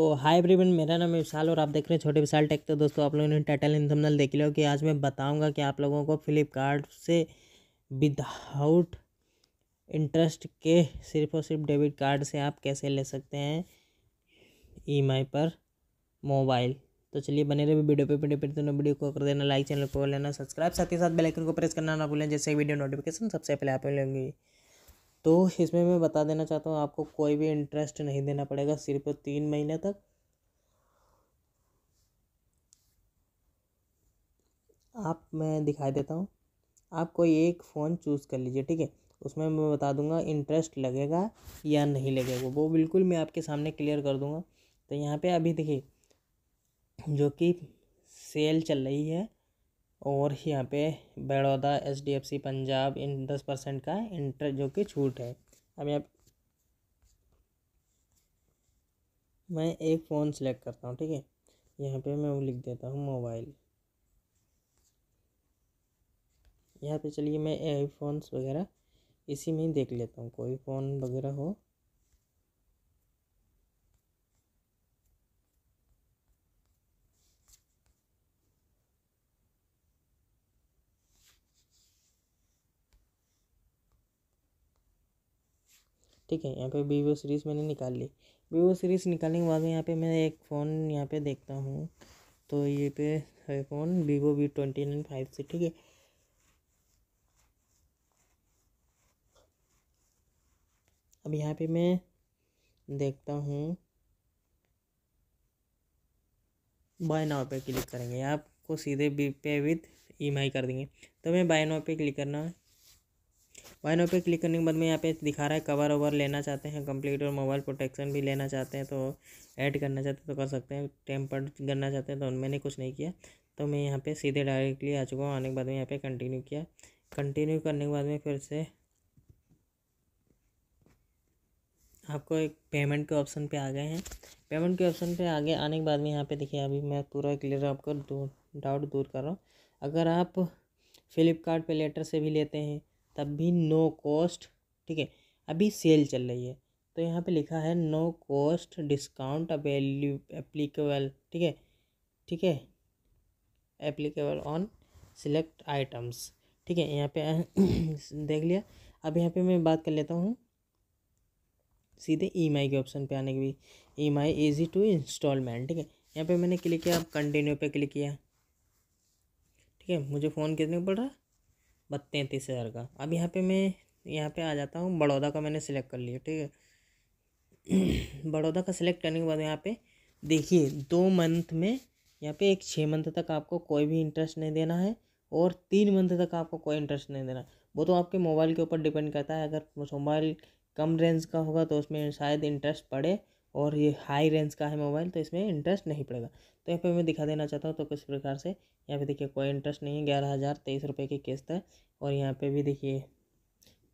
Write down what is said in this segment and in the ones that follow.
तो hi everyone मेरा नाम विशाल और आप देख रहे हैं छोटे विशाल टेक तो दोस्तों आप लोगों ने टाइटल इन थंबनेल देख लिया कि आज मैं बताऊंगा कि आप लोगों को फ्लिपकार्ट से विदाउट इंटरेस्ट के सिर्फ और सिर्फ डेबिट कार्ड से आप कैसे ले सकते हैं ई e पर मोबाइल तो चलिए बने रहे वीडियो पे वीडियो पर दोनों तो वीडियो को कर देना लाइक चैनल को लेना सब्सक्राइब साथ ही साथ बेलाइकन को प्रेस करना ना भूलें जैसे वीडियो नोटिफिकेशन सबसे पहले आप मिलेंगी तो इसमें मैं बता देना चाहता हूँ आपको कोई भी इंटरेस्ट नहीं देना पड़ेगा सिर्फ तीन महीने तक आप मैं दिखाई देता हूँ आप कोई एक फ़ोन चूज़ कर लीजिए ठीक है उसमें मैं बता दूंगा इंटरेस्ट लगेगा या नहीं लगेगा वो बिल्कुल मैं आपके सामने क्लियर कर दूंगा तो यहाँ पे अभी देखिए जो कि सेल चल रही है और यहाँ पे Baroda H D F C Punjab इन दस परसेंट का इंटरेस्ट जो कि छूट है अब यहाँ मैं एक फ़ोन सेलेक्ट करता हूँ ठीक है यहाँ पे मैं वो लिख देता हूँ मोबाइल यहाँ पे चलिए मैं आई फोन वगैरह इसी में ही देख लेता हूँ कोई फ़ोन वगैरह हो ठीक है यहाँ पे वीवो सीरीज़ मैंने निकाल ली वीवो सीरीज़ निकालने के बाद यहाँ पे मैं एक फ़ोन यहाँ पे देखता हूँ तो ये पे है phone Vivo V twenty nine five से ठीक है अब यहाँ पे मैं देखता हूँ बाय नाउ पे क्लिक करेंगे आपको सीधे बी पे विथ ई e कर देंगे तो मैं बाय नाउ पे क्लिक करना नो पे क्लिक करने के बाद में यहाँ पे दिखा रहा है कवर ओवर लेना चाहते हैं कंप्लीट और मोबाइल प्रोटेक्शन भी लेना चाहते हैं तो ऐड करना चाहते हैं तो कर सकते हैं टेम्पर्ड करना चाहते हैं तो मैंने कुछ नहीं किया तो मैं यहाँ पे सीधे डायरेक्टली आ चुका हूँ आने के बाद में यहाँ पे कंटिन्यू किया कंटिन्यू करने के बाद में फिर से आपको एक पेमेंट के ऑप्शन पे आ गए हैं पेमेंट के ऑप्शन पे आगे आने के बाद में यहाँ पे देखिए अभी मैं पूरा क्लियर आपको डाउट दूर कर रहा हूँ अगर आप फ्लिपकार्ट पे लेटर से भी लेते हैं तब भी नो कॉस्ट ठीक है अभी सेल चल रही है तो यहाँ पे लिखा है नो कॉस्ट डिस्काउंट अवेल्यू एप्लीकेबल ठीक है ठीक है एप्लीकेबल ऑन सिलेक्ट आइटम्स ठीक है यहाँ पे देख लिया अब यहाँ पे मैं बात कर लेता हूँ सीधे ई e के ऑप्शन पे आने के भी EMI easy to installment ठीक है यहाँ पे मैंने क्लिक किया अब कंटिन्यू पे क्लिक किया ठीक है मुझे फ़ोन कितने पड़ रहा है तैंतीस हज़ार का अब यहाँ पे मैं यहाँ पे आ जाता हूँ बड़ौदा का मैंने सिलेक्ट कर लिया ठीक है बड़ौदा का सिलेक्ट करने के बाद यहाँ पे देखिए दो मंथ में यहाँ पे एक छः मंथ तक आपको कोई भी इंटरेस्ट नहीं देना है और तीन मंथ तक आपको कोई इंटरेस्ट नहीं देना वो तो आपके मोबाइल के ऊपर डिपेंड करता है अगर मोबाइल कम रेंज का होगा तो उसमें शायद इंटरेस्ट पड़े और ये हाई रेंज का है मोबाइल तो इसमें इंटरेस्ट नहीं पड़ेगा तो यहाँ पे मैं दिखा देना चाहता हूँ तो किस प्रकार से यहाँ पे देखिए कोई इंटरेस्ट नहीं है ग्यारह हज़ार तेईस रुपये की किस्त है और यहाँ पे भी देखिए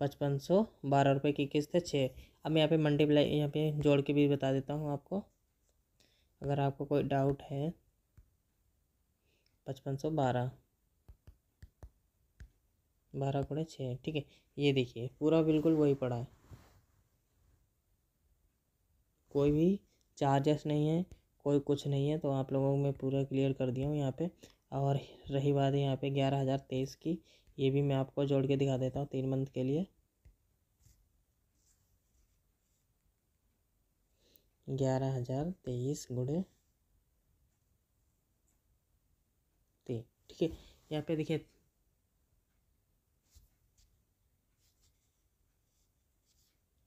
पचपन सौ बारह रुपये की किस्त है छः अब यहाँ पे मल्टीप्लाई यहाँ पे जोड़ के भी बता देता हूँ आपको अगर आपको कोई डाउट है पचपन सौ बारह बारह गुणे छः ठीक है ये देखिए पूरा बिल्कुल वही पड़ा है कोई भी चार्जेस नहीं है कोई कुछ नहीं है तो आप लोगों को मैं पूरा क्लियर कर दिया हूँ यहाँ पे और रही बात है यहाँ पे ग्यारह हज़ार तेईस की ये भी मैं आपको जोड़ के दिखा देता हूँ तीन मंथ के लिए ग्यारह हज़ार तेईस गुड़े तीन ठीक है यहाँ पे देखिए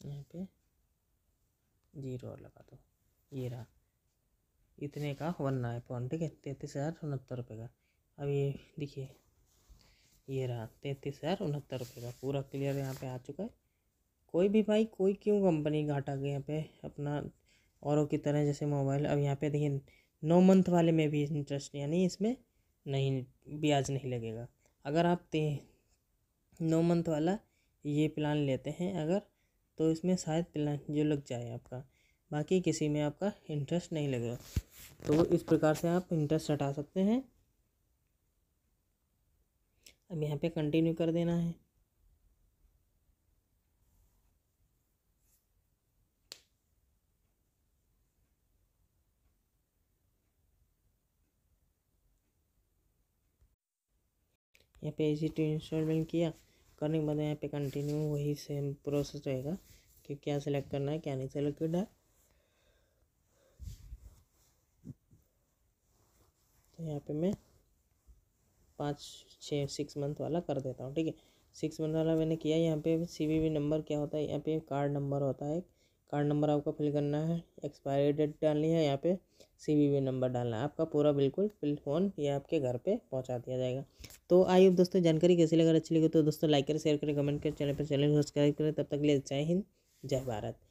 यहाँ पे जीरो और लगा दो ये रहा इतने का वन है पॉइंट ठीक है तैंतीस हज़ार उनहत्तर रुपये का अब ये देखिए ये रहा तैंतीस हज़ार उनहत्तर रुपये का पूरा क्लियर यहाँ पे आ चुका है कोई भी भाई कोई क्यों कंपनी घाटा के यहाँ पे अपना औरों की तरह जैसे मोबाइल अब यहाँ पे देखिए नौ मंथ वाले में भी इंटरेस्ट यानी इसमें नहीं ब्याज नहीं लगेगा अगर आप ते नौ मंथ वाला ये प्लान लेते हैं अगर तो इसमें शायद प्लान जो लग जाए आपका बाकी किसी में आपका इंटरेस्ट नहीं लगेगा तो इस प्रकार से आप इंटरेस्ट हटा सकते हैं अब यहाँ पे कंटिन्यू कर देना है यहाँ पे इसी टू इंस्टॉलमेंट किया करने के बाद यहाँ पे कंटिन्यू वही सेम प्रोसेस रहेगा कि क्या सिलेक्ट करना है क्या नहीं सेलेक्टेड है तो यहाँ पे मैं पाँच छः सिक्स मंथ वाला कर देता हूँ ठीक है सिक्स मंथ वाला मैंने किया यहाँ पे सी नंबर क्या होता है यहाँ पे कार्ड नंबर होता है कार्ड नंबर आपका फिल करना है एक्सपायरी डेट डालनी है यहाँ पे सी नंबर डालना है आपका पूरा बिल्कुल फिल फोन ये आपके घर पे पहुँचा दिया जाएगा तो आइए दोस्तों जानकारी कैसी लगे अच्छी लगी तो दोस्तों लाइक करें शेयर करें कमेंट करें चैनल पर चैनल सब्सक्राइब करें तब तक लिए जय हिंद जय भारत